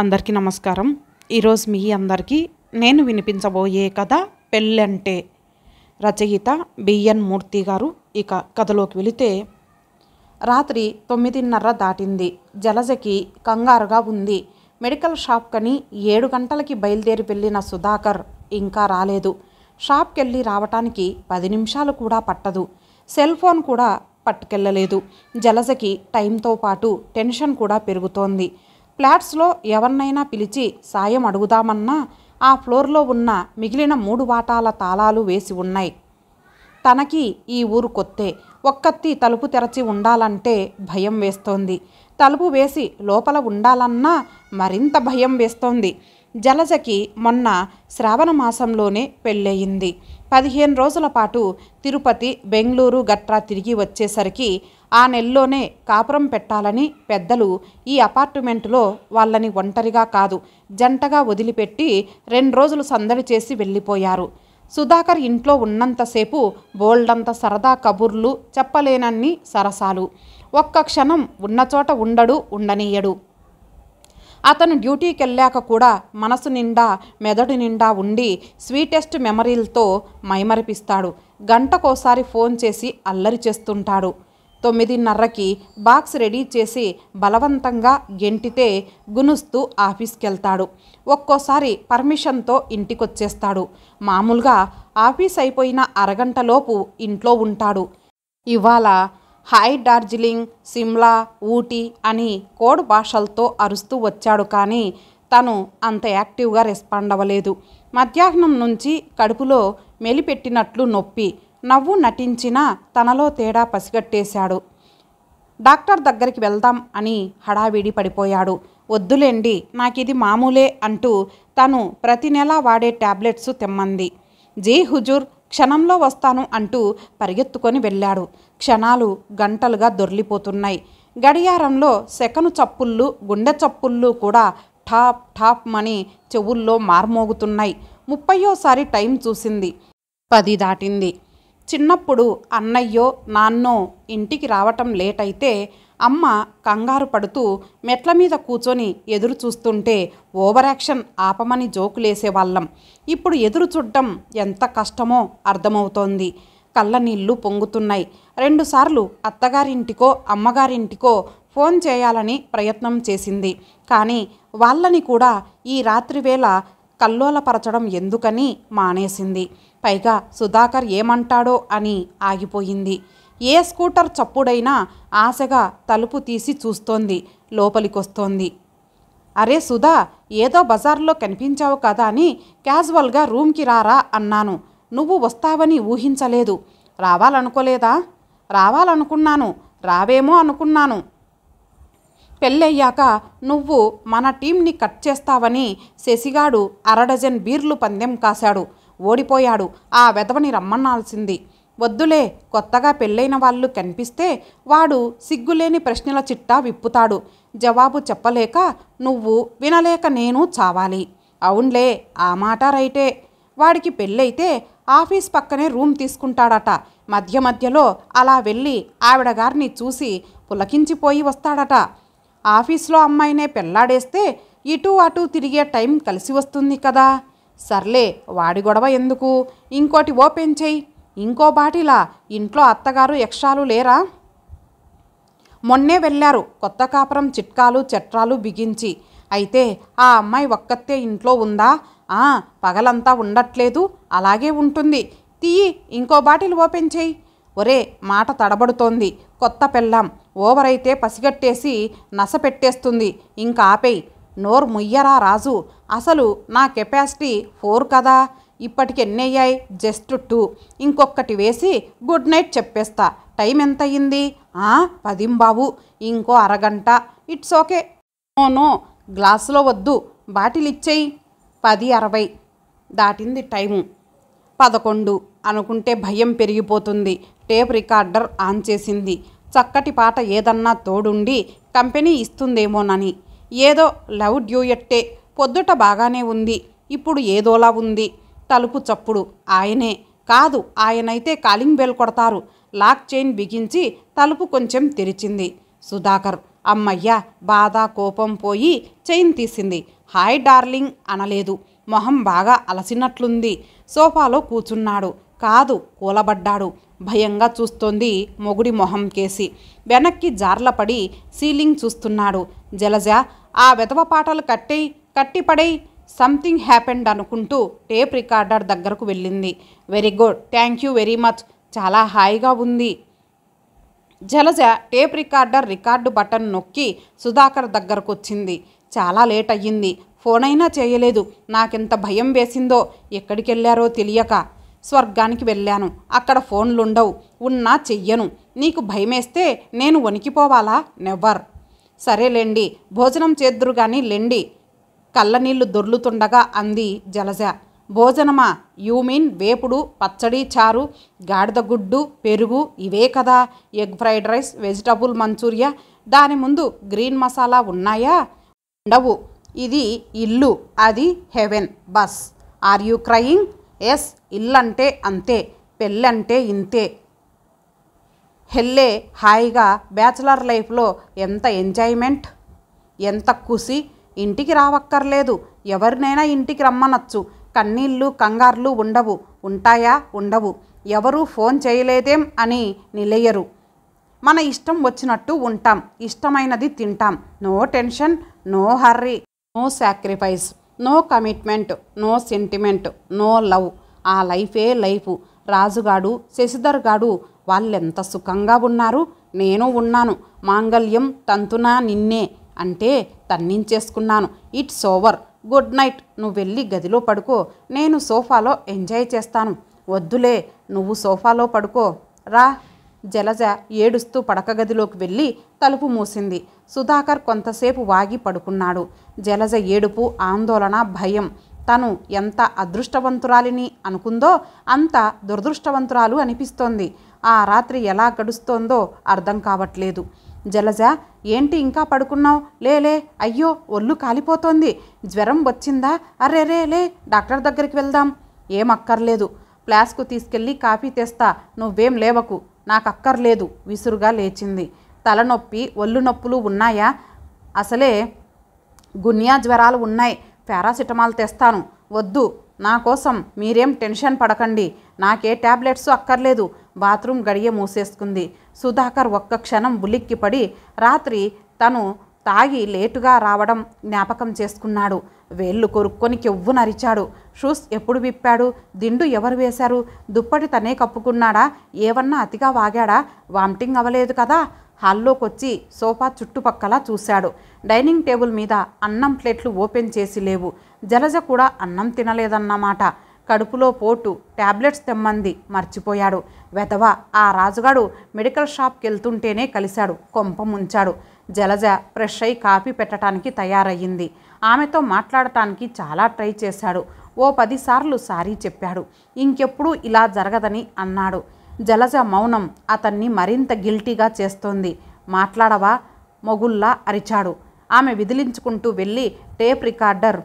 అందరికీ నమస్కారం ఈరోజు మీ అందరికీ నేను వినిపించబోయే కథ పెళ్ళంటే రచయిత బిఎన్ మూర్తి గారు ఇక కథలోకి వెళితే రాత్రి తొమ్మిదిన్నర దాటింది జలజకి కంగారుగా ఉంది మెడికల్ షాప్ కని ఏడు గంటలకి బయలుదేరి వెళ్ళిన సుధాకర్ ఇంకా రాలేదు షాప్కి వెళ్ళి రావటానికి పది నిమిషాలు కూడా పట్టదు సెల్ ఫోన్ కూడా పట్టుకెళ్ళలేదు జలజకి టైంతో పాటు టెన్షన్ కూడా పెరుగుతోంది ఫ్లాట్స్లో ఎవరినైనా పిలిచి సాయం అడుగుదామన్నా ఆ ఫ్లోర్లో ఉన్న మిగిలిన మూడు వాటాల తాళాలు వేసి ఉన్నాయి తనకి ఈ ఊరు కొత్తే ఒక్కత్తి తలుపు తెరచి ఉండాలంటే భయం వేస్తోంది తలుపు వేసి లోపల ఉండాలన్నా మరింత భయం వేస్తోంది జలజకి మొన్న శ్రావణ మాసంలోనే పెళ్ళయింది పదిహేను రోజుల పాటు తిరుపతి బెంగళూరు గట్రా తిరిగి వచ్చేసరికి ఆ నెల్లోనే కాపురం పెట్టాలని పెద్దలు ఈ అపార్ట్మెంట్లో వాళ్ళని ఒంటరిగా కాదు జంటగా వదిలిపెట్టి రెండు రోజులు సందడి చేసి వెళ్ళిపోయారు సుధాకర్ ఇంట్లో ఉన్నంతసేపు బోల్డంత సరదా కబుర్లు చెప్పలేనన్ని సరసాలు ఒక్క క్షణం ఉన్నచోట ఉండడు ఉండనీయడు అతను డ్యూటీకి వెళ్ళాక కూడా మనసు నిండా మెదడు నిండా ఉండి స్వీటెస్ట్ మెమరీలతో మైమరిపిస్తాడు గంటకోసారి ఫోన్ చేసి అల్లరి చేస్తుంటాడు తొమ్మిదిన్నరకి బాక్స్ రెడీ చేసి బలవంతంగా గెంటితే గునుస్తూ ఆఫీస్కి వెళ్తాడు ఒక్కోసారి పర్మిషన్తో ఇంటికొచ్చేస్తాడు మామూలుగా ఆఫీస్ అయిపోయిన అరగంటలోపు ఇంట్లో ఉంటాడు ఇవాళ హాయ్ డార్జిలింగ్ సిమ్లా ఊటీ అని కోడ్ భాషలతో అరుస్తూ వచ్చాడు కానీ తను అంత యాక్టివ్గా రెస్పాండ్ అవ్వలేదు మధ్యాహ్నం నుంచి కడుపులో మెలిపెట్టినట్లు నొప్పి నవ్వు నటించినా తనలో తేడా పసిగట్టేశాడు డాక్టర్ దగ్గరికి వెళ్దాం అని హడావిడి పడిపోయాడు వద్దులేండి నాకు ఇది మామూలే అంటూ తను ప్రతి నెలా వాడే ట్యాబ్లెట్స్ తెమ్మంది జీ హుజూర్ క్షణంలో వస్తాను అంటూ పరిగెత్తుకొని వెళ్ళాడు క్షణాలు గంటలుగా దొర్లిపోతున్నాయి గడియారంలో సెకను చప్పుళ్ళు గుండె చప్పుళ్ళు కూడా ఠాప్ ఠాప్ మని చెవుల్లో మార్మోగుతున్నాయి ముప్పయోసారి టైం చూసింది పది దాటింది చిన్నప్పుడు అన్నయ్యో నాన్నో ఇంటికి రావటం లేట్ అయితే అమ్మ కంగారు పడుతూ మెట్ల మీద కూర్చొని ఎదురు చూస్తుంటే ఓవరాక్షన్ ఆపమని జోకులేసేవాళ్ళం ఇప్పుడు ఎదురు చూడ్డం ఎంత కష్టమో అర్థమవుతోంది కళ్ళ నీళ్లు పొంగుతున్నాయి రెండుసార్లు అత్తగారింటికో అమ్మగారింటికో ఫోన్ చేయాలని ప్రయత్నం చేసింది కానీ వాళ్ళని కూడా ఈ రాత్రివేళ కల్లోలపరచడం ఎందుకని మానేసింది పైగా సుధాకర్ ఏమంటాడో అని ఆగిపోయింది ఏ స్కూటర్ చప్పుడైనా ఆశగా తలుపు తీసి చూస్తోంది లోపలికొస్తోంది అరే సుధా ఏదో బజార్లో కనిపించావు కదా అని క్యాజువల్గా రూమ్కి రారా అన్నాను నువ్వు వస్తావని ఊహించలేదు రావాలనుకోలేదా రావాలనుకున్నాను రావేమో అనుకున్నాను పెళ్ళయ్యాక నువ్వు మన టీంని కట్ చేస్తావని శశిగాడు అరడజన్ బీర్లు పందెం కాశాడు ఓడిపోయాడు ఆ వెధవని రమ్మన్నాల్సింది వద్దులే కొత్తగా పెళ్ళైన వాళ్ళు కనిపిస్తే వాడు సిగ్గులేని ప్రశ్నల చిట్టా విప్పుతాడు జవాబు చెప్పలేక నువ్వు వినలేక నేను చావాలి అవునులే ఆ మాట రైటే వాడికి పెళ్ళైతే ఆఫీస్ పక్కనే రూమ్ తీసుకుంటాడట మధ్య మధ్యలో అలా వెళ్ళి ఆవిడ గారిని చూసి పులకించిపోయి వస్తాడట ఆఫీస్లో అమ్మాయినే పెళ్ళాడేస్తే ఇటు అటు తిరిగే టైం కలిసి వస్తుంది కదా సర్లే వాడి గొడవ ఎందుకు ఇంకోటి ఓపెన్ చెయ్యి ఇంకో బాటిలా ఇంట్లో అత్తగారు యక్షాలు లేరా మొన్నే వెళ్ళారు కొత్త కాపురం చిట్కాలు చట్రాలు బిగించి అయితే ఆ అమ్మాయి ఒక్కతే ఇంట్లో ఉందా ఆ పగలంతా ఉండట్లేదు అలాగే ఉంటుంది తీయి ఇంకో బాటిల్ ఓపెన్ చేయి ఒరే మాట తడబడుతోంది కొత్త పెళ్ళాం ఓవరైతే పసిగట్టేసి నస పెట్టేస్తుంది ఇంకా ఆపేయి నోరు ముయ్యరా రాజు అసలు నా కెపాసిటీ ఫోర్ కదా ఇప్పటికి ఎన్ని అయ్యాయి జస్ట్ టూ ఇంకొకటి వేసి గుడ్ నైట్ చెప్పేస్తా టైం ఎంత అయ్యింది బావు ఇంకో అరగంట ఇట్స్ ఓకే నోనో గ్లాసులో వద్దు బాటిల్ ఇచ్చేయి పది అరవై దాటింది టైము పదకొండు అనుకుంటే భయం పెరిగిపోతుంది టేప్ రికార్డర్ ఆన్ చేసింది చక్కటి పాట ఏదన్నా తోడుండి కంపెనీ ఇస్తుందేమోనని ఏదో లవ్ డ్యూయట్టే పొద్దుట బాగానే ఉంది ఇప్పుడు ఏదోలా ఉంది తలుపు చప్పుడు ఆయనే కాదు ఆయనైతే కాలింగ్ బెల్ కొడతారు లాక్ చైన్ బిగించి తలుపు కొంచెం తెరిచింది సుధాకర్ అమ్మయ్య బాధ కోపం పోయి చైన్ తీసింది హాయ్ డార్లింగ్ అనలేదు మొహం బాగా అలసినట్లుంది సోఫాలో కూచున్నాడు కాదు కూలబడ్డాడు భయంగా చూస్తోంది మొగుడి మొహం కేసి వెనక్కి జార్లపడి సీలింగ్ చూస్తున్నాడు జలజ ఆ వెతవ పాటలు కట్టే కట్టిపడే సంథింగ్ హ్యాపెండ్ అనుకుంటూ టేప్ రికార్డర్ దగ్గరకు వెళ్ళింది very good thank you very much చాలా హాయిగా ఉంది Jalaja tape recorder record button నొక్కి సుధాకర్ దగ్గరకు వచ్చింది చాలా లేట్ అయ్యింది ఫోన్ అయినా చేయలేదు నాకెంత భయం వేసిందో ఎక్కడికి వెళ్ళారో తెలియక స్వర్గానికి వెళ్ళాను అక్కడ ఫోన్లుండవు ఉన్నా చెయ్యను నీకు భయమేస్తే నేను వణికిపోవాలా నెవర్ సరేలేండి భోజనం చేద్దురు కానీ లెండి కళ్ళనీళ్లు దొర్లుతుండగా అంది జలజ భోజనమా యూమిన్ వేపుడు పచ్చడి చారు గాడిద గుడ్డు పెరుగు ఇవే కదా egg fried rice vegetable manchurian దాని ముందు గ్రీన్ మసాలా ఉన్నాయా ఉండవు ఇది ఇల్లు అది heaven boss are you crying yes ఇల్లంటే అంతే పెళ్ళంటే ఇంతే హెల్లే హాయిగా బ్యాచులర్ లైఫ్లో ఎంత ఎంజాయ్మెంట్ ఎంత ఖుషి ఇంటికి రావక్కర్లేదు ఎవరినైనా ఇంటికి రమ్మనొచ్చు కన్నీళ్ళు కంగారులు ఉండవు ఉంటాయా ఉండవు ఎవరూ ఫోన్ చేయలేదేం అని నిలయరు మన ఇష్టం వచ్చినట్టు ఉంటాం ఇష్టమైనది తింటాం no tension no hurry no sacrifice no commitment no sentiment no love ఆ లైఫే లైఫ్ రాజుగాడు శశిధర్ గాడు వాళ్ళెంత సుఖంగా ఉన్నారు నేను ఉన్నాను మాంగళ్యం తంతునా నిన్నే అంటే తన్నించేసుకున్నాను ఇట్స్ ఓవర్ గుడ్ నైట్ నువ్వు వెళ్ళి గదిలో పడుకో నేను సోఫాలో ఎంజాయ్ చేస్తాను వద్దులే నువ్వు సోఫాలో పడుకో రా జలజ ఏడుస్తూ పడక గదిలోకి వెళ్ళి తలుపు మూసింది సుధాకర్ కొంతసేపు వాగి పడుకున్నాడు జలజ ఏడుపు ఆందోళన భయం తను ఎంత అదృష్టవంతురాలిని అనుకుందో అంత దురదృష్టవంతురాలు అనిపిస్తోంది ఆ రాత్రి ఎలా గడుస్తోందో అర్థం కావట్లేదు జలజ ఏంటి ఇంకా పడుకున్నావు లేలే అయ్యో ఒళ్ళు కాలిపోతోంది జ్వరం వచ్చిందా అరే రే లే డాక్టర్ దగ్గరికి వెళ్దాం ఏం అక్కర్లేదు ఫ్లాస్కు తీసుకెళ్ళి కాఫీ తెస్తా నువ్వేం లేవకు నాకు అక్కర్లేదు విసురుగా లేచింది తలనొప్పి ఒళ్ళు నొప్పులు ఉన్నాయా అసలే గున్యా జ్వరాలు ఉన్నాయి పారాసిటమాల్ తెస్తాను వద్దు నా కోసం మీరేం టెన్షన్ పడకండి నాకే ట్యాబ్లెట్స్ అక్కర్లేదు బాత్రూమ్ గడియ మూసేసుకుంది సుధాకర్ ఒక్క క్షణం ఉలిక్కిపడి రాత్రి తను తాగి లేటుగా రావడం జ్ఞాపకం చేసుకున్నాడు వేళ్ళు కొరుక్కొని నరిచాడు షూస్ ఎప్పుడు విప్పాడు దిండు ఎవరు వేశారు దుప్పటి తనే కప్పుకున్నాడా ఏవన్నా అతిగా వాగాడా వామిటింగ్ అవ్వలేదు కదా హాల్లోకి వచ్చి సోఫా చుట్టుపక్కల చూశాడు డైనింగ్ టేబుల్ మీద అన్నం ప్లేట్లు ఓపెన్ చేసి లేవు జలజ కూడా అన్నం తినలేదన్నమాట కడుపులో పోటు ట్యాబ్లెట్స్ తెమ్మంది మర్చిపోయాడు వెధవ ఆ రాజుగాడు మెడికల్ షాప్కి వెళ్తుంటేనే కలిశాడు కొంప ముంచాడు జలజ ఫ్రెష్ అయి కాఫీ పెట్టడానికి తయారయ్యింది ఆమెతో మాట్లాడటానికి చాలా ట్రై చేశాడు ఓ పదిసార్లు సారీ చెప్పాడు ఇంకెప్పుడు ఇలా జరగదని అన్నాడు జలజ మౌనం అతన్ని మరింత గిల్టీగా చేస్తోంది మాట్లాడవా మొగుల్లా అరిచాడు ఆమె విదిలించుకుంటూ వెళ్ళి టేప్ రికార్డర్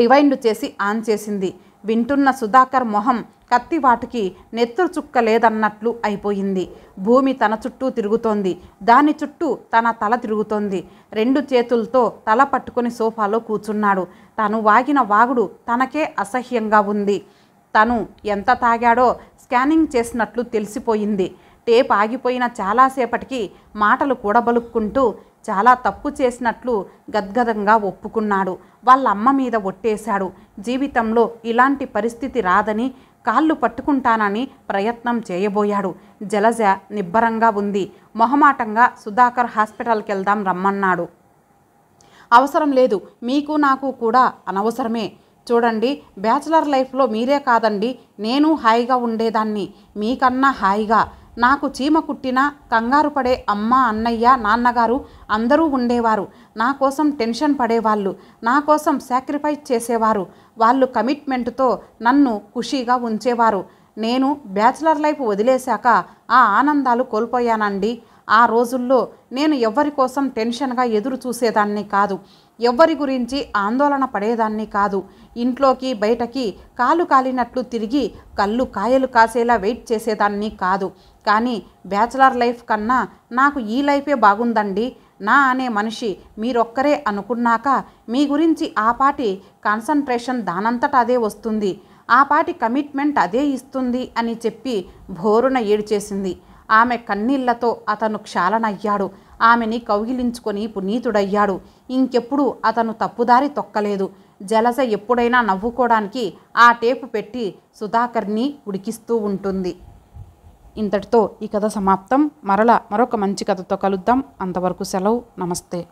రివైండ్ చేసి ఆన్ చేసింది వింటున్న సుధాకర్ మొహం కత్తివాటికి నెత్తురు చుక్క లేదన్నట్లు అయిపోయింది భూమి తన చుట్టూ తిరుగుతోంది దాని చుట్టూ తన తల తిరుగుతోంది రెండు చేతులతో తల పట్టుకుని సోఫాలో కూర్చున్నాడు తను వాగిన వాగుడు తనకే అసహ్యంగా ఉంది తను ఎంత తాగాడో స్కానింగ్ చేసినట్లు తెలిసిపోయింది టేప్ ఆగిపోయిన చాలాసేపటికి మాటలు కూడబలుక్కుంటూ చాలా తప్పు చేసినట్లు గద్గదంగా ఒప్పుకున్నాడు వాళ్ళ అమ్మ మీద ఒట్టేశాడు జీవితంలో ఇలాంటి పరిస్థితి రాదని కాళ్ళు పట్టుకుంటానని ప్రయత్నం చేయబోయాడు జలజ నిబ్బరంగా ఉంది మొహమాటంగా సుధాకర్ హాస్పిటల్కి వెళ్దాం రమ్మన్నాడు అవసరం లేదు మీకు నాకు కూడా అనవసరమే చూడండి బ్యాచిలర్ లైఫ్లో మీరే కాదండి నేను హాయిగా ఉండేదాన్ని మీకన్నా హాయిగా నాకు చీమ కుట్టిన కంగారు పడే అమ్మ అన్నయ్య నాన్నగారు అందరూ ఉండేవారు నా కోసం టెన్షన్ పడేవాళ్ళు నా కోసం సాక్రిఫైస్ చేసేవారు వాళ్ళు కమిట్మెంట్తో నన్ను ఖుషీగా ఉంచేవారు నేను బ్యాచిలర్ లైఫ్ వదిలేశాక ఆ ఆనందాలు కోల్పోయానండి ఆ రోజుల్లో నేను ఎవ్వరి కోసం టెన్షన్గా ఎదురు చూసేదాన్ని కాదు ఎవ్వరి గురించి ఆందోళన పడేదాన్ని కాదు ఇంట్లోకి బయటకి కాలు కాలినట్లు తిరిగి కళ్ళు కాయలు కాసేలా వెయిట్ చేసేదాన్ని కాదు కానీ బ్యాచిలర్ లైఫ్ కన్నా నాకు ఈ లైఫే బాగుందండి నా అనే మనిషి మీరొక్కరే అనుకున్నాక మీ గురించి ఆ పాటి కాన్సన్ట్రేషన్ దానంతట అదే వస్తుంది ఆ పాటి కమిట్మెంట్ అదే ఇస్తుంది అని చెప్పి భోరున ఏడ్చేసింది ఆమె కన్నీళ్లతో అతను క్షాళనయ్యాడు ఆమెని కౌగిలించుకొని పునీతుడయ్యాడు ఇంకెప్పుడు అతను తప్పుదారి తొక్కలేదు జలస ఎప్పుడైనా నవ్వుకోవడానికి ఆ టేపు పెట్టి సుధాకర్ని ఉడికిస్తూ ఉంటుంది ఇంతటితో ఈ కథ సమాప్తం మరల మరొక మంచి కథతో కలుద్దాం అంతవరకు సెలవు నమస్తే